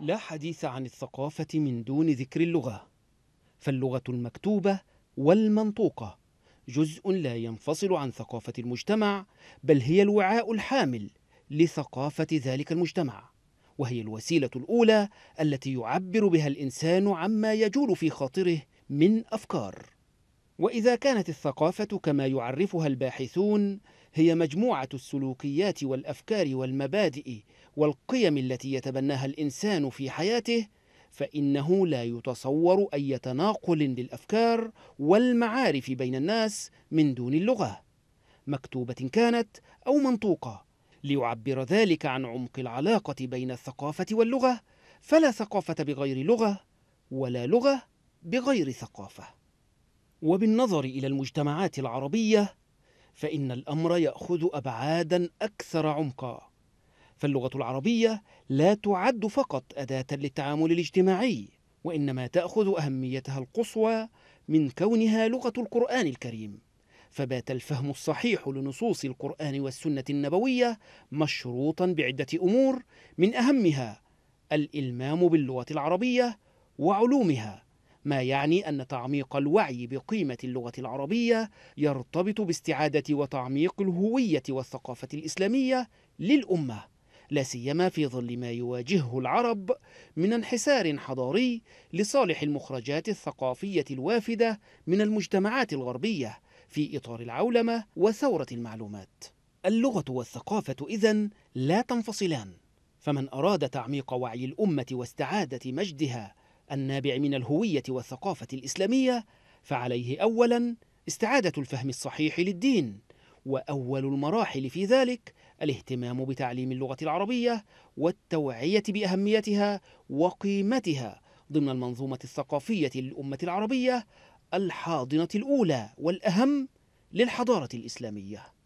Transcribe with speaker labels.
Speaker 1: لا حديث عن الثقافة من دون ذكر اللغة فاللغة المكتوبة والمنطوقة جزء لا ينفصل عن ثقافة المجتمع بل هي الوعاء الحامل لثقافة ذلك المجتمع وهي الوسيلة الأولى التي يعبر بها الإنسان عما يجول في خاطره من أفكار وإذا كانت الثقافة كما يعرفها الباحثون هي مجموعة السلوكيات والأفكار والمبادئ والقيم التي يتبناها الإنسان في حياته فإنه لا يتصور أي تناقل للأفكار والمعارف بين الناس من دون اللغة مكتوبة كانت أو منطوقة ليعبر ذلك عن عمق العلاقة بين الثقافة واللغة فلا ثقافة بغير لغة ولا لغة بغير ثقافة وبالنظر إلى المجتمعات العربية فإن الأمر يأخذ أبعادا أكثر عمقا فاللغة العربية لا تعد فقط أداة للتعامل الاجتماعي وإنما تأخذ أهميتها القصوى من كونها لغة القرآن الكريم فبات الفهم الصحيح لنصوص القرآن والسنة النبوية مشروطا بعدة أمور من أهمها الإلمام باللغة العربية وعلومها ما يعني أن تعميق الوعي بقيمة اللغة العربية يرتبط باستعادة وتعميق الهوية والثقافة الإسلامية للأمة لا سيما في ظل ما يواجهه العرب من انحسار حضاري لصالح المخرجات الثقافية الوافدة من المجتمعات الغربية في إطار العولمة وثورة المعلومات. اللغة والثقافة إذن لا تنفصلان، فمن أراد تعميق وعي الأمة واستعادة مجدها النابع من الهوية والثقافة الإسلامية فعليه أولاً استعادة الفهم الصحيح للدين وأول المراحل في ذلك الاهتمام بتعليم اللغة العربية والتوعية بأهميتها وقيمتها ضمن المنظومة الثقافية للأمة العربية الحاضنة الأولى والأهم للحضارة الإسلامية